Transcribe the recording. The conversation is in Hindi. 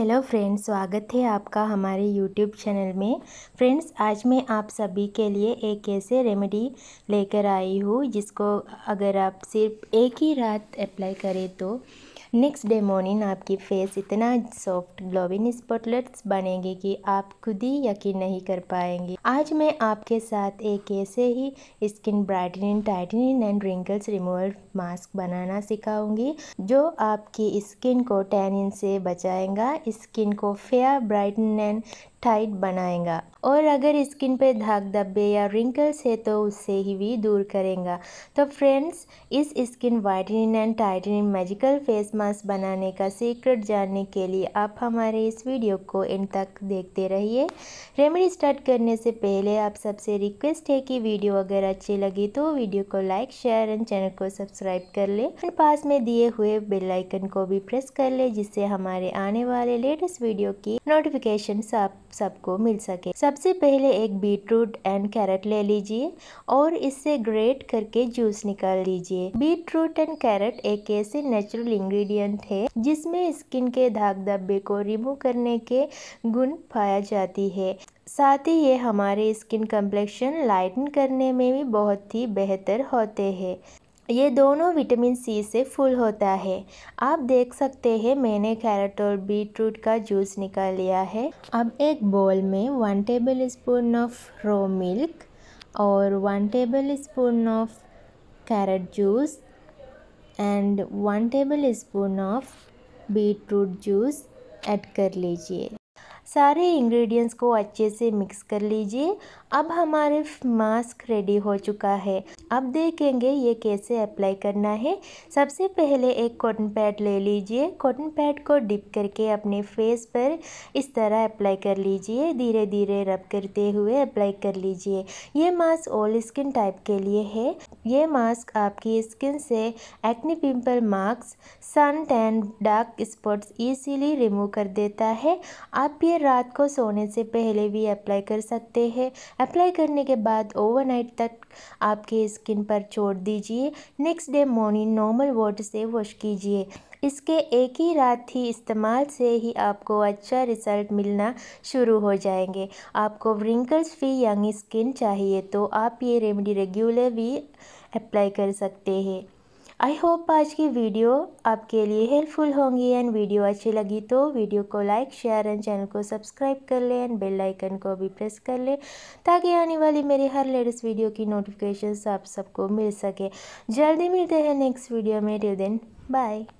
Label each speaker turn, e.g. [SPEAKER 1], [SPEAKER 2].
[SPEAKER 1] हेलो फ्रेंड्स स्वागत है आपका हमारे यूट्यूब चैनल में फ्रेंड्स आज मैं आप सभी के लिए एक ऐसे रेमेडी लेकर आई हूँ जिसको अगर आप सिर्फ एक ही रात अप्लाई करें तो नेक्स्ट डे मॉर्निंग आपकी फेस इतना सॉफ्ट ग्लोविन स्पॉटलेट्स बनेंगे कि आप खुद ही यकीन नहीं कर पाएंगे आज मैं आपके साथ एक ऐसे ही skin brightening tightening and wrinkles removal mask बनाना सिखाऊंगी जो आपकी स्किन को टैनिन से बचाएगा स्किन को फेयर ब्राइटन एंड टाइट बनाएगा और अगर स्किन पे धाग धब्बे या रिंकल्स है तो उससे ही भी दूर करेगा तो फ्रेंड्स इस skin whitening and tightening magical face mask बनाने का सीक्रेट जानने के लिए आप हमारे इस वीडियो को एंड तक देखते रहिए रेमेडी स्टार्ट करने से पहले आप सबसे रिक्वेस्ट है कि वीडियो अगर अच्छी लगी तो वीडियो को लाइक शेयर एंड चैनल को सब्सक्राइब कर ले एंड पास में दिए हुए बेलाइकन को भी प्रेस कर ले जिससे हमारे आने वाले लेटेस्ट वीडियो की नोटिफिकेशन आप सबको मिल सके सबसे पहले एक बीटरूट एंड कैरेट ले लीजिए और इससे ग्रेट करके जूस निकाल लीजिए बीटरूट एंड कैरेट एक ऐसे नेचुरल इंग्रेडिएंट है जिसमें स्किन के धाग धब्बे को रिमूव करने के गुण पाया जाती है साथ ही ये हमारे स्किन कम्प्लेक्शन लाइटन करने में भी बहुत ही बेहतर होते हैं ये दोनों विटामिन सी से फुल होता है आप देख सकते हैं मैंने कैरेट और बीट रूट का जूस निकाल लिया है अब एक बॉल में one tablespoon of raw milk और one tablespoon of carrot juice and one tablespoon of beetroot juice add कर लीजिए सारे इंग्रेडिएंट्स को अच्छे से मिक्स कर लीजिए अब हमारे मास्क रेडी हो चुका है अब देखेंगे ये कैसे अप्लाई करना है सबसे पहले एक कॉटन पैड ले लीजिए कॉटन पैड को डिप करके अपने फेस पर इस तरह अप्लाई कर लीजिए धीरे धीरे रब करते हुए अप्लाई कर लीजिए ये मास्क ऑल स्किन टाइप के लिए है ये मास्क आपकी स्किन से acne pimple marks sun tan dark spots easily remove कर देता है आप ये रात को सोने से पहले भी अप्लाई कर सकते हैं अप्लाई करने के बाद ओवरनाइट तक आपके स्किन पर छोड़ दीजिए next day morning normal water से वॉश कीजिए इसके एक ही रात ही इस्तेमाल से ही आपको अच्छा रिजल्ट मिलना शुरू हो जाएंगे आपको व्रिंकल्स फ्री यंग स्किन चाहिए तो आप ये रेमेडी रेगुलर भी अप्लाई कर सकते हैं आई होप आज की वीडियो आपके लिए हेल्पफुल होंगी एंड वीडियो अच्छी लगी तो वीडियो को लाइक शेयर एंड चैनल को सब्सक्राइब कर लें एंड बेल आइकन को भी प्रेस कर लें ताकि आने वाली मेरी हर लेटेस्ट वीडियो की नोटिफिकेशन आप सबको मिल सके जल्दी मिलते हैं नेक्स्ट वीडियो में टिल देन बाय